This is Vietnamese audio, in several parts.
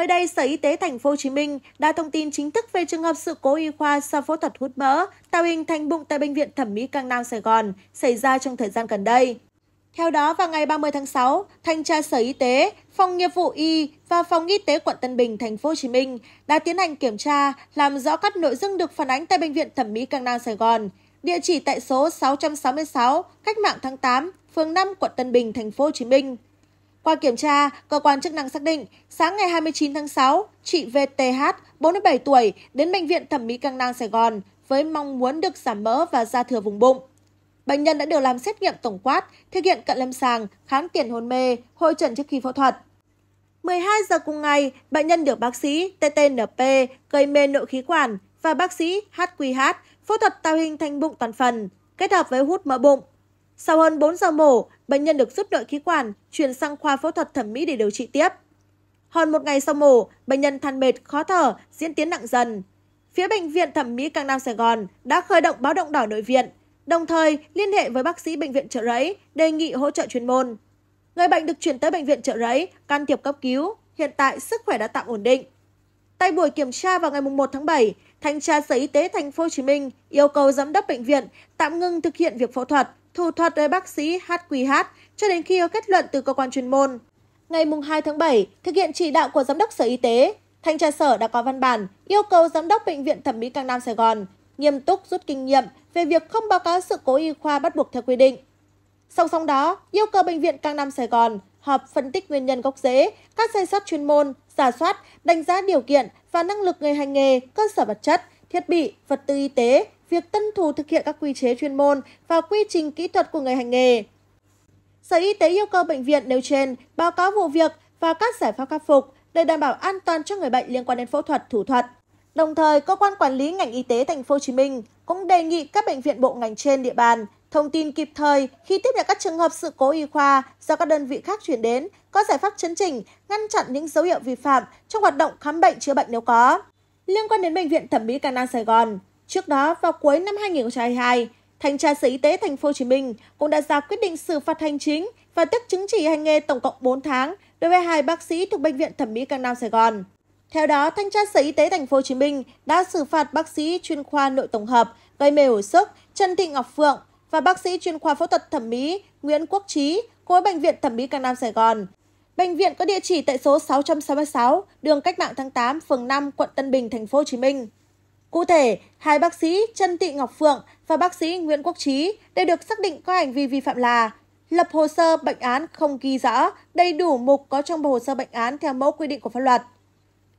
Mới đây, Sở Y tế Thành phố Hồ Chí Minh đã thông tin chính thức về trường hợp sự cố y khoa sau phẫu thuật hút mỡ tạo hình thành bụng tại Bệnh viện Thẩm mỹ Cang Nam Sài Gòn xảy ra trong thời gian gần đây. Theo đó, vào ngày 30 tháng 6, thanh tra Sở Y tế, Phòng nghiệp vụ Y và Phòng Y tế quận Tân Bình, Thành phố Hồ Chí Minh đã tiến hành kiểm tra, làm rõ các nội dung được phản ánh tại Bệnh viện Thẩm mỹ Cang Nam Sài Gòn, địa chỉ tại số 666 Cách mạng tháng 8, phường 5, quận Tân Bình, Thành phố Hồ Chí Minh. Qua kiểm tra, cơ quan chức năng xác định sáng ngày hai mươi chín tháng sáu chị VTH, bốn mươi bảy tuổi, đến Bệnh viện Thẩm mỹ Căng nang Sài Gòn với mong muốn được giảm mỡ và da thừa vùng bụng. Bệnh nhân đã được làm xét nghiệm tổng quát, thực hiện cận lâm sàng, khám tiền hôn mê, hội trần trước khi phẫu thuật. 12 giờ cùng ngày, bệnh nhân được bác sĩ TTNP gây mê nội khí quản và bác sĩ HQH phẫu thuật tạo hình thành bụng toàn phần, kết hợp với hút mỡ bụng sau hơn 4 giờ mổ, bệnh nhân được rút nội khí quản, chuyển sang khoa phẫu thuật thẩm mỹ để điều trị tiếp. Hơn một ngày sau mổ, bệnh nhân than mệt, khó thở, diễn tiến nặng dần. Phía Bệnh viện Thẩm mỹ Càng Nam Sài Gòn đã khởi động báo động đỏ nội viện, đồng thời liên hệ với bác sĩ Bệnh viện Trợ Rẫy đề nghị hỗ trợ chuyên môn. Người bệnh được chuyển tới Bệnh viện Trợ Rẫy can thiệp cấp cứu, hiện tại sức khỏe đã tạm ổn định. Tại buổi kiểm tra vào ngày 1 tháng 7, Thanh tra Sở Y tế Thành phố Hồ Chí Minh yêu cầu giám đốc bệnh viện tạm ngưng thực hiện việc phẫu thuật thủ thuật với bác sĩ HQH cho đến khi có kết luận từ cơ quan chuyên môn. Ngày 2 tháng 7, thực hiện chỉ đạo của Giám đốc Sở Y tế, Thanh tra Sở đã có văn bản yêu cầu Giám đốc Bệnh viện Thẩm mỹ Cang Nam Sài Gòn nghiêm túc rút kinh nghiệm về việc không báo cáo sự cố y khoa bắt buộc theo quy định. Song song đó, yêu cầu Bệnh viện Cang Nam Sài Gòn họp phân tích nguyên nhân gốc rễ, các sai sót chuyên môn, giả soát, đánh giá điều kiện và năng lực người hành nghề, cơ sở vật chất, thiết bị, vật tư y tế việc tân thủ thực hiện các quy chế chuyên môn và quy trình kỹ thuật của người hành nghề. Sở Y tế yêu cầu bệnh viện nêu trên báo cáo vụ việc và các giải pháp khắc phục để đảm bảo an toàn cho người bệnh liên quan đến phẫu thuật thủ thuật. Đồng thời, cơ quan quản lý ngành y tế thành phố Hồ Chí Minh cũng đề nghị các bệnh viện bộ ngành trên địa bàn thông tin kịp thời khi tiếp nhận các trường hợp sự cố y khoa do các đơn vị khác chuyển đến, có giải pháp chấn chỉnh, ngăn chặn những dấu hiệu vi phạm trong hoạt động khám bệnh chữa bệnh nếu có. Liên quan đến bệnh viện thẩm mỹ Cana Sài Gòn, Trước đó, vào cuối năm 2022, Thanh tra Sở Y tế Thành phố Hồ Chí Minh cũng đã ra quyết định xử phạt hành chính và tước chứng chỉ hành nghề tổng cộng 4 tháng đối với hai bác sĩ thuộc Bệnh viện Thẩm mỹ Cang Nam Sài Gòn. Theo đó, Thanh tra Sở Y tế Thành phố Hồ Chí Minh đã xử phạt bác sĩ chuyên khoa nội tổng hợp gây mê hồi sức Trần Thị Ngọc Phượng và bác sĩ chuyên khoa phẫu thuật thẩm mỹ Nguyễn Quốc Trí khối Bệnh viện Thẩm mỹ Cang Nam Sài Gòn. Bệnh viện có địa chỉ tại số 666 đường Cách mạng tháng 8, phường 5, quận Tân Bình, thành phố Hồ Chí Minh. Cụ thể, hai bác sĩ Trần Thị Ngọc Phượng và bác sĩ Nguyễn Quốc Trí đều được xác định có hành vi vi phạm là lập hồ sơ bệnh án không ghi rõ đầy đủ mục có trong hồ sơ bệnh án theo mẫu quy định của pháp luật.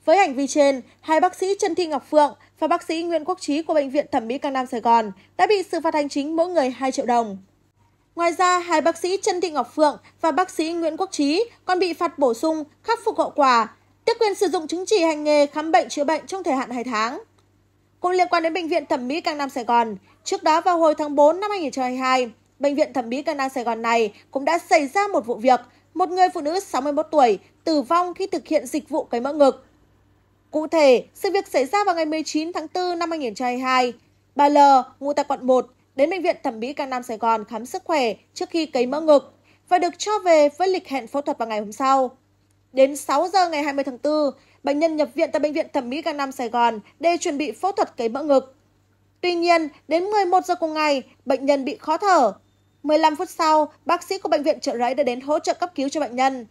Với hành vi trên, hai bác sĩ Trần Thị Ngọc Phượng và bác sĩ Nguyễn Quốc Trí của Bệnh viện Thẩm mỹ Cang Nam Sài Gòn đã bị xử phạt hành chính mỗi người 2 triệu đồng. Ngoài ra, hai bác sĩ Trần Thị Ngọc Phượng và bác sĩ Nguyễn Quốc Trí còn bị phạt bổ sung khắc phục hậu quả, tước quyền sử dụng chứng chỉ hành nghề khám bệnh chữa bệnh trong thời hạn 2 tháng. Cũng liên quan đến Bệnh viện Thẩm mỹ Càng Nam Sài Gòn, trước đó vào hồi tháng 4 năm 2022, Bệnh viện Thẩm mỹ Càng Nam Sài Gòn này cũng đã xảy ra một vụ việc một người phụ nữ 61 tuổi tử vong khi thực hiện dịch vụ cấy mỡ ngực. Cụ thể, sự việc xảy ra vào ngày 19 tháng 4 năm 2022. Bà L, ngụ tại quận 1, đến Bệnh viện Thẩm mỹ Càng Nam Sài Gòn khám sức khỏe trước khi cấy mỡ ngực và được cho về với lịch hẹn phẫu thuật vào ngày hôm sau. Đến 6 giờ ngày 20 tháng 4, bệnh nhân nhập viện tại Bệnh viện Thẩm mỹ Cang Nam Sài Gòn để chuẩn bị phẫu thuật cấy mỡ ngực. Tuy nhiên, đến 11 giờ cùng ngày, bệnh nhân bị khó thở. 15 phút sau, bác sĩ của bệnh viện trợ rẫy đã đến hỗ trợ cấp cứu cho bệnh nhân.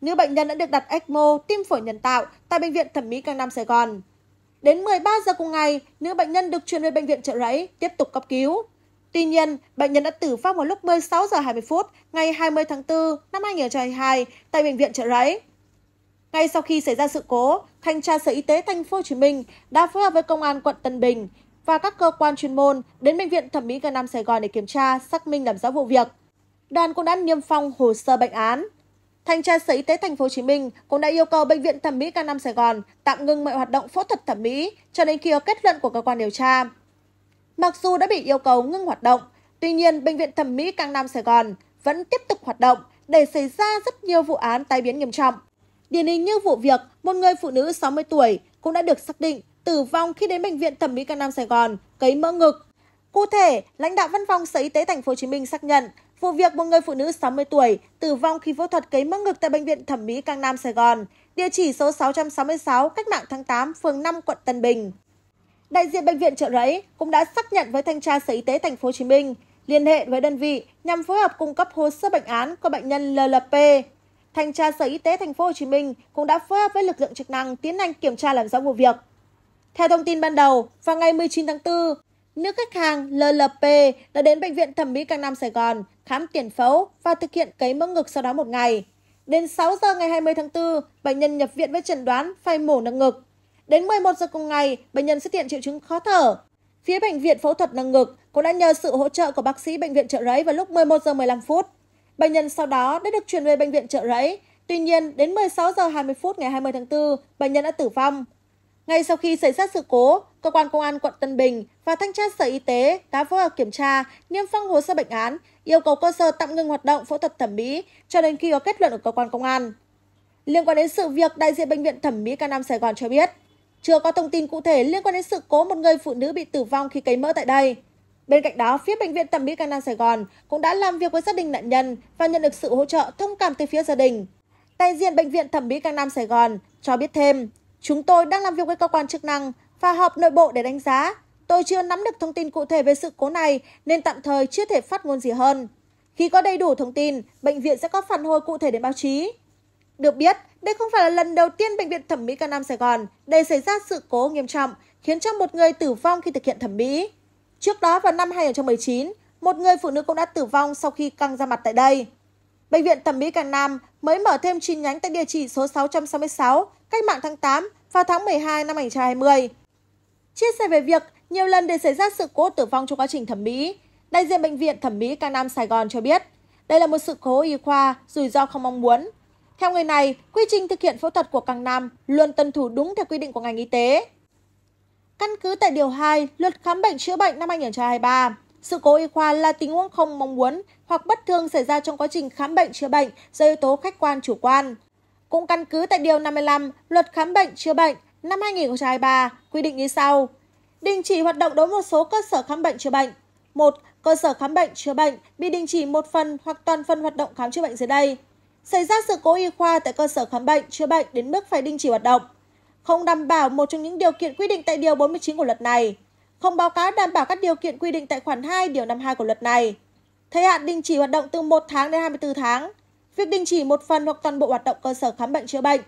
Nữ bệnh nhân đã được đặt ECMO tim phổi nhân tạo tại Bệnh viện Thẩm mỹ Cang Nam Sài Gòn. Đến 13 giờ cùng ngày, nữ bệnh nhân được chuyển về bệnh viện trợ rẫy tiếp tục cấp cứu. Tuy nhiên, bệnh nhân đã tử vong vào lúc 16 giờ 20 phút ngày 20 tháng 4 năm 2022 tại bệnh viện trợ rẫy ngay sau khi xảy ra sự cố thanh tra sở y tế tp hcm đã phối hợp với công an quận tân bình và các cơ quan chuyên môn đến bệnh viện thẩm mỹ g nam sài gòn để kiểm tra xác minh làm rõ vụ việc đoàn cũng đã niêm phong hồ sơ bệnh án Thanh tra Sở Y tế Thành phố Hồ Chí Minh cũng đã yêu cầu bệnh viện thẩm mỹ k Nam Sài Gòn tạm ngừng mọi hoạt động phẫu thuật thẩm mỹ cho đến khi có kết luận của cơ quan điều tra. Mặc dù đã bị yêu cầu ngưng hoạt động, tuy nhiên bệnh viện thẩm mỹ k Nam Sài Gòn vẫn tiếp tục hoạt động để xảy ra rất nhiều vụ án tai biến nghiêm trọng điển hình như vụ việc một người phụ nữ 60 tuổi cũng đã được xác định tử vong khi đến bệnh viện thẩm mỹ Cang Nam Sài Gòn cấy mỡ ngực. Cụ thể, lãnh đạo văn phòng Sở Y tế Thành phố Hồ Chí Minh xác nhận vụ việc một người phụ nữ 60 tuổi tử vong khi phẫu thuật cấy mỡ ngực tại bệnh viện thẩm mỹ Cang Nam Sài Gòn, địa chỉ số 666 Cách mạng tháng 8, phường 5, quận Tân Bình. Đại diện bệnh viện Trợ Rẫy cũng đã xác nhận với thanh tra Sở Y tế Thành phố Hồ Chí Minh liên hệ với đơn vị nhằm phối hợp cung cấp hồ sơ bệnh án của bệnh nhân LLP thanh tra Sở Y tế tp hcm cũng đã phối hợp với lực lượng chức năng tiến hành kiểm tra làm rõ vụ việc. Theo thông tin ban đầu, vào ngày 19 tháng 4, nữ khách hàng LLP đã đến Bệnh viện Thẩm mỹ Cang Nam Sài Gòn khám tiền phẫu và thực hiện cấy mỡ ngực sau đó một ngày. Đến 6 giờ ngày 20 tháng 4, bệnh nhân nhập viện với chẩn đoán phải mổ nâng ngực. Đến 11 giờ cùng ngày, bệnh nhân xuất hiện triệu chứng khó thở. Phía bệnh viện phẫu thuật nâng ngực cũng đã nhờ sự hỗ trợ của bác sĩ bệnh viện trợ rẫy vào lúc 11 giờ 15 phút bệnh nhân sau đó đã được chuyển về bệnh viện trợ rẫy tuy nhiên đến 16 giờ 20 phút ngày 20 tháng 4, bệnh nhân đã tử vong ngay sau khi xảy ra sự cố cơ quan công an quận tân bình và thanh tra sở y tế đã phối hợp kiểm tra niêm phong hồ sơ bệnh án yêu cầu cơ sở tạm ngừng hoạt động phẫu thuật thẩm mỹ cho đến khi có kết luận của cơ quan công an liên quan đến sự việc đại diện bệnh viện thẩm mỹ ca nam sài gòn cho biết chưa có thông tin cụ thể liên quan đến sự cố một người phụ nữ bị tử vong khi cấy mỡ tại đây bên cạnh đó phía bệnh viện thẩm mỹ cang sài gòn cũng đã làm việc với gia đình nạn nhân và nhận được sự hỗ trợ thông cảm từ phía gia đình đại diện bệnh viện thẩm mỹ cang nam sài gòn cho biết thêm chúng tôi đang làm việc với cơ quan chức năng và họp nội bộ để đánh giá tôi chưa nắm được thông tin cụ thể về sự cố này nên tạm thời chưa thể phát ngôn gì hơn khi có đầy đủ thông tin bệnh viện sẽ có phản hồi cụ thể đến báo chí được biết đây không phải là lần đầu tiên bệnh viện thẩm mỹ cang nam sài gòn để xảy ra sự cố nghiêm trọng khiến cho một người tử vong khi thực hiện thẩm mỹ Trước đó vào năm 2019, một người phụ nữ cũng đã tử vong sau khi căng ra mặt tại đây. Bệnh viện Thẩm mỹ Càng Nam mới mở thêm chi nhánh tại địa chỉ số 666, cách mạng tháng 8 vào tháng 12 năm 2020. Chia sẻ về việc nhiều lần để xảy ra sự cố tử vong trong quá trình thẩm mỹ, đại diện Bệnh viện Thẩm mỹ Càng Nam Sài Gòn cho biết đây là một sự cố y khoa rủi ro không mong muốn. Theo người này, quy trình thực hiện phẫu thuật của Càng Nam luôn tuân thủ đúng theo quy định của ngành y tế. Căn cứ tại điều 2, luật khám bệnh chữa bệnh năm 2023, sự cố y khoa là tình huống không mong muốn hoặc bất thường xảy ra trong quá trình khám bệnh chữa bệnh do yếu tố khách quan chủ quan. Cũng căn cứ tại điều 55, luật khám bệnh chữa bệnh năm 2023 quy định như sau: Đình chỉ hoạt động đối một số cơ sở khám bệnh chữa bệnh. 1. Cơ sở khám bệnh chữa bệnh bị đình chỉ một phần hoặc toàn phần hoạt động khám chữa bệnh dưới đây. Xảy ra sự cố y khoa tại cơ sở khám bệnh chữa bệnh đến mức phải đình chỉ hoạt động không đảm bảo một trong những điều kiện quy định tại Điều 49 của luật này, không báo cáo đảm bảo các điều kiện quy định tại khoản 2 Điều 52 của luật này. Thời hạn đình chỉ hoạt động từ 1 tháng đến 24 tháng. Việc đình chỉ một phần hoặc toàn bộ hoạt động cơ sở khám bệnh chữa bệnh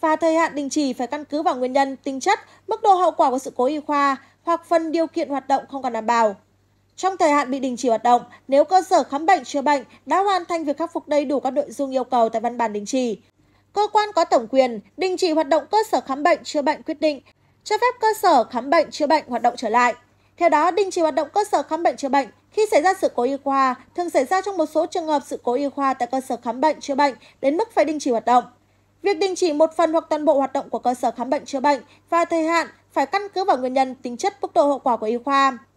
và thời hạn đình chỉ phải căn cứ vào nguyên nhân, tính chất, mức độ hậu quả của sự cố y khoa hoặc phần điều kiện hoạt động không còn đảm bảo. Trong thời hạn bị đình chỉ hoạt động, nếu cơ sở khám bệnh chữa bệnh đã hoàn thành việc khắc phục đầy đủ các nội dung yêu cầu tại văn bản đình chỉ, cơ quan có tổng quyền đình chỉ hoạt động cơ sở khám bệnh chữa bệnh quyết định cho phép cơ sở khám bệnh chữa bệnh hoạt động trở lại. Theo đó, đình chỉ hoạt động cơ sở khám bệnh chữa bệnh khi xảy ra sự cố y khoa thường xảy ra trong một số trường hợp sự cố y khoa tại cơ sở khám bệnh chữa bệnh đến mức phải đình chỉ hoạt động. Việc đình chỉ một phần hoặc toàn bộ hoạt động của cơ sở khám bệnh chữa bệnh và thời hạn phải căn cứ vào nguyên nhân, tính chất, mức độ hậu quả của y khoa.